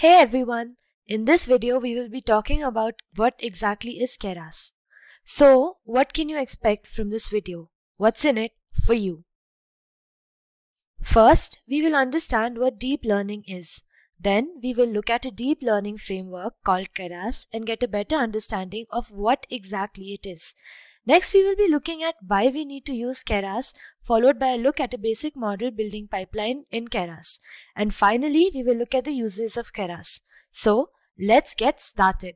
Hey everyone, in this video we will be talking about what exactly is Keras. So what can you expect from this video? What's in it for you? First, we will understand what deep learning is. Then we will look at a deep learning framework called Keras and get a better understanding of what exactly it is. Next, we will be looking at why we need to use Keras, followed by a look at a basic model building pipeline in Keras. And finally, we will look at the uses of Keras. So, let's get started.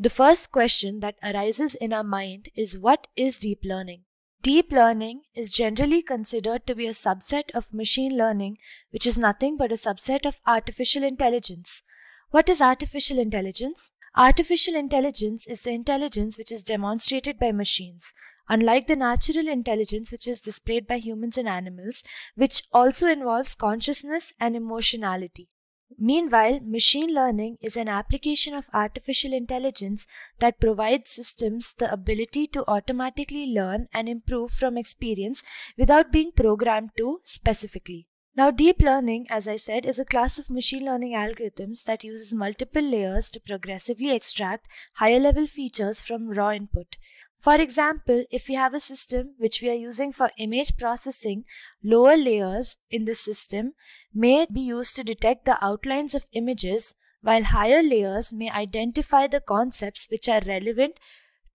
The first question that arises in our mind is what is deep learning? Deep learning is generally considered to be a subset of machine learning, which is nothing but a subset of artificial intelligence. What is artificial intelligence? Artificial intelligence is the intelligence which is demonstrated by machines, unlike the natural intelligence which is displayed by humans and animals, which also involves consciousness and emotionality. Meanwhile, machine learning is an application of artificial intelligence that provides systems the ability to automatically learn and improve from experience without being programmed to specifically. Now, deep learning, as I said, is a class of machine learning algorithms that uses multiple layers to progressively extract higher level features from raw input. For example, if we have a system which we are using for image processing, lower layers in the system may be used to detect the outlines of images, while higher layers may identify the concepts which are relevant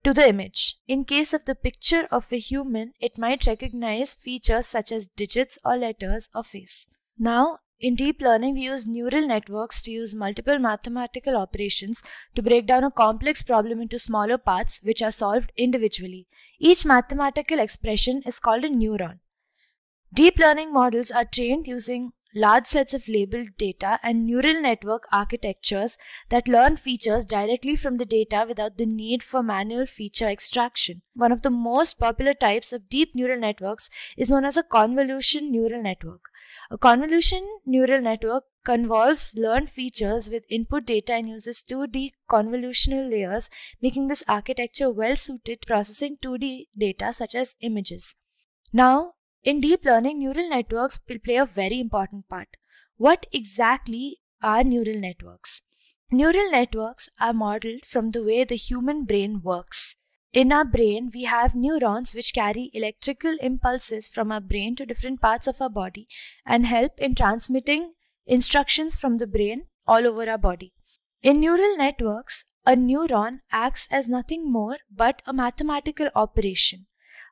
to the image. In case of the picture of a human, it might recognize features such as digits or letters or face. Now, in deep learning, we use neural networks to use multiple mathematical operations to break down a complex problem into smaller parts which are solved individually. Each mathematical expression is called a neuron. Deep learning models are trained using large sets of labeled data and neural network architectures that learn features directly from the data without the need for manual feature extraction. One of the most popular types of deep neural networks is known as a convolution neural network. A convolution neural network convolves learned features with input data and uses 2D convolutional layers, making this architecture well suited processing 2D data such as images. Now, in deep learning, neural networks will play a very important part. What exactly are neural networks? Neural networks are modeled from the way the human brain works. In our brain, we have neurons which carry electrical impulses from our brain to different parts of our body and help in transmitting instructions from the brain all over our body. In neural networks, a neuron acts as nothing more but a mathematical operation.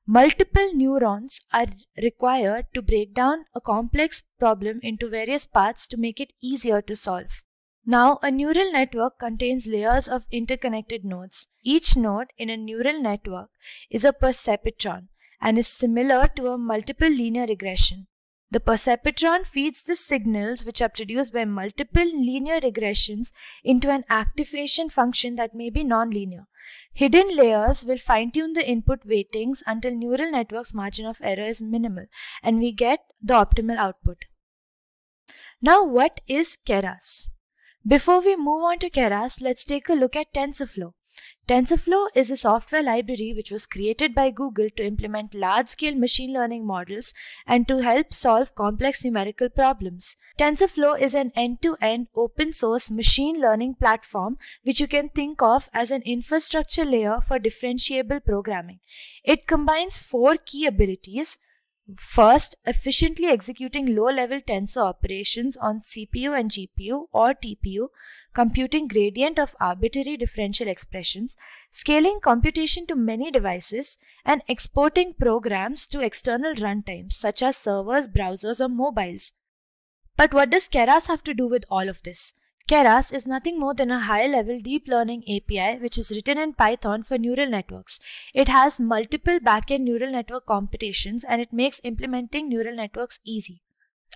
Multiple neurons are required to break down a complex problem into various parts to make it easier to solve. Now, a neural network contains layers of interconnected nodes. Each node in a neural network is a perceptron and is similar to a multiple linear regression. The perceptron feeds the signals which are produced by multiple linear regressions into an activation function that may be nonlinear. Hidden layers will fine-tune the input weightings until neural network's margin of error is minimal and we get the optimal output. Now what is Keras? Before we move on to Keras, let's take a look at TensorFlow. TensorFlow is a software library which was created by Google to implement large-scale machine learning models and to help solve complex numerical problems. TensorFlow is an end-to-end open source machine learning platform which you can think of as an infrastructure layer for differentiable programming. It combines four key abilities First, efficiently executing low-level tensor operations on CPU and GPU or TPU, computing gradient of arbitrary differential expressions, scaling computation to many devices, and exporting programs to external runtimes such as servers, browsers, or mobiles. But what does Keras have to do with all of this? Keras is nothing more than a high-level deep learning API which is written in Python for neural networks. It has multiple backend neural network computations and it makes implementing neural networks easy.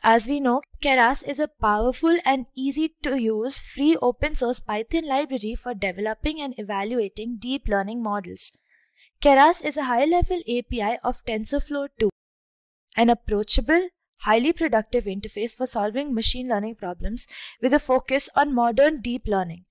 As we know, Keras is a powerful and easy to use free open source Python library for developing and evaluating deep learning models. Keras is a high level API of TensorFlow 2, an approachable highly productive interface for solving machine learning problems with a focus on modern deep learning.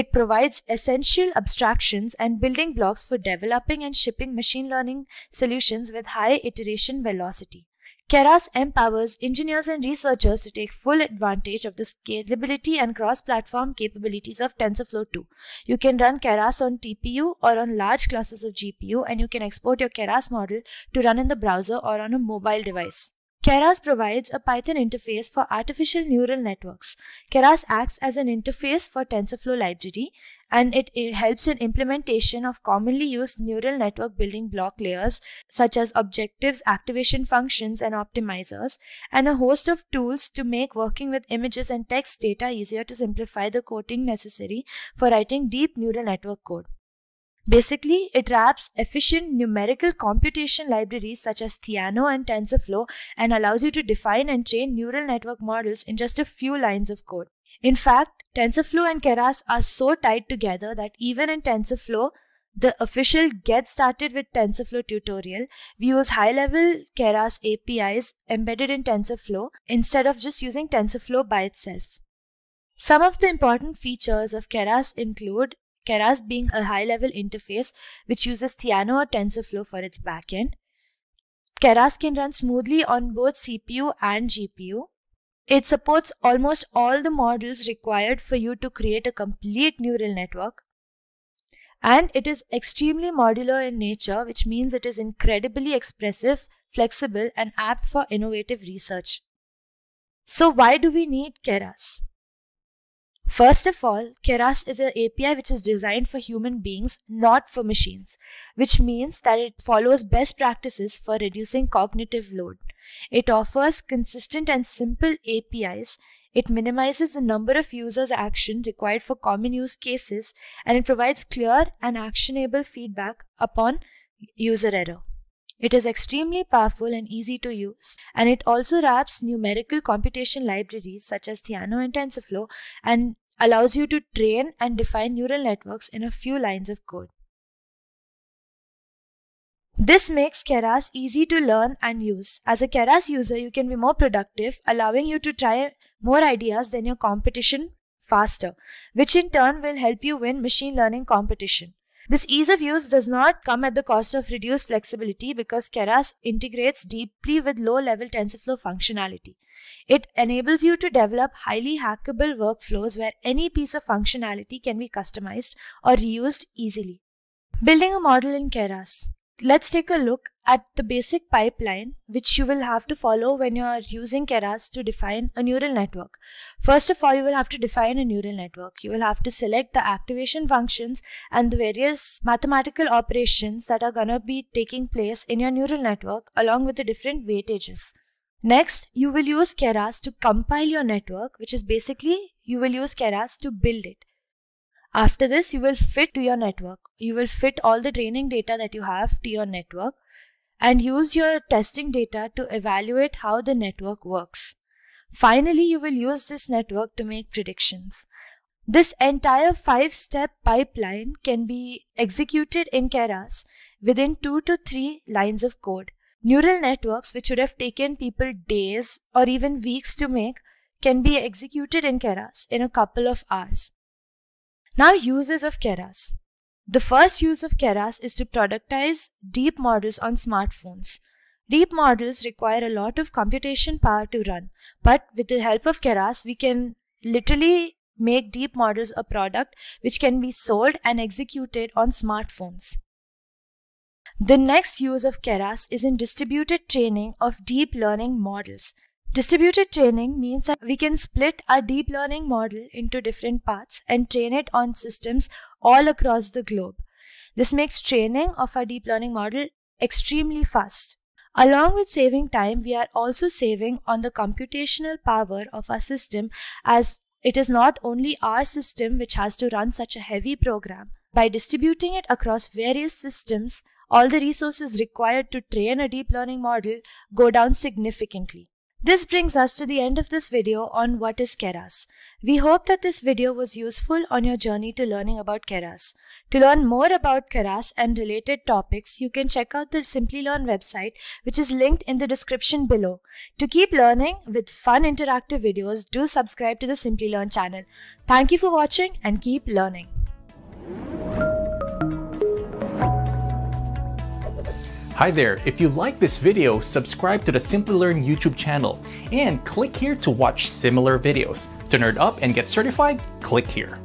It provides essential abstractions and building blocks for developing and shipping machine learning solutions with high iteration velocity. Keras empowers engineers and researchers to take full advantage of the scalability and cross-platform capabilities of TensorFlow 2. You can run Keras on TPU or on large clusters of GPU and you can export your Keras model to run in the browser or on a mobile device. Keras provides a Python interface for artificial neural networks. Keras acts as an interface for TensorFlow library and it, it, helps in implementation of commonly used neural network building block layers such as objectives, activation functions, and optimizers, and a host of tools to make working with images and text data easier to simplify the coding necessary for writing deep neural network code. Basically, it wraps efficient numerical computation libraries such as Theano and TensorFlow and allows you to define and train neural network models in just a few lines of code. In fact, TensorFlow and Keras are so tied together that even in TensorFlow, the official Get Started with TensorFlow tutorial, we use high level Keras APIs embedded in TensorFlow instead of just using TensorFlow by itself. Some of the important features of Keras include Keras being a high-level interface which uses Theano or TensorFlow for its backend. Keras can run smoothly on both CPU and GPU. It supports almost all the models required for you to create a complete neural network. And it is extremely modular in nature, which means it is incredibly expressive, flexible, and apt for innovative research. So why do we need Keras? First of all, Keras is an API which is designed for human beings, not for machines, which means that it follows best practices for reducing cognitive load. It offers consistent and simple APIs. It minimizes the number of users' action required for common use cases, and it provides clear and actionable feedback upon user error. It is extremely powerful and easy to use, and it also wraps numerical computation libraries such as Theano and TensorFlow and allows you to train and define neural networks in a few lines of code. This makes Keras easy to learn and use. As a Keras user, you can be more productive, allowing you to try more ideas than your competition faster, which in turn will help you win machine learning competition. This ease of use does not come at the cost of reduced flexibility because Keras integrates deeply with low-level TensorFlow functionality. It enables you to develop highly hackable workflows where any piece of functionality can be customized or reused easily. Building a model in Keras Let's take a look at the basic pipeline which you will have to follow when you are using Keras to define a neural network. First of all, you will have to define a neural network. You will have to select the activation functions and the various mathematical operations that are going to be taking place in your neural network along with the different weightages. Next, you will use Keras to compile your network, which is basically you will use Keras to build it. After this, you will fit to your network. You will fit all the training data that you have to your network and use your testing data to evaluate how the network works. Finally, you will use this network to make predictions. This entire five step pipeline can be executed in Keras within two to three lines of code. Neural networks, which would have taken people days or even weeks to make, can be executed in Keras in a couple of hours. Now uses of Keras. The first use of Keras is to productize deep models on smartphones. Deep models require a lot of computation power to run, but with the help of Keras, we can literally make deep models a product which can be sold and executed on smartphones. The next use of Keras is in distributed training of deep learning models. Distributed training means that we can split our deep learning model into different parts and train it on systems all across the globe. This makes training of our deep learning model extremely fast. Along with saving time, we are also saving on the computational power of our system as it is not only our system which has to run such a heavy program. By distributing it across various systems, all the resources required to train a deep learning model go down significantly. This brings us to the end of this video on what is Keras. We hope that this video was useful on your journey to learning about Keras. To learn more about Keras and related topics, you can check out the Simply Learn website which is linked in the description below. To keep learning with fun interactive videos, do subscribe to the Simply Learn channel. Thank you for watching and keep learning. Hi there, if you like this video, subscribe to the Simply Learn YouTube channel and click here to watch similar videos. To nerd up and get certified, click here.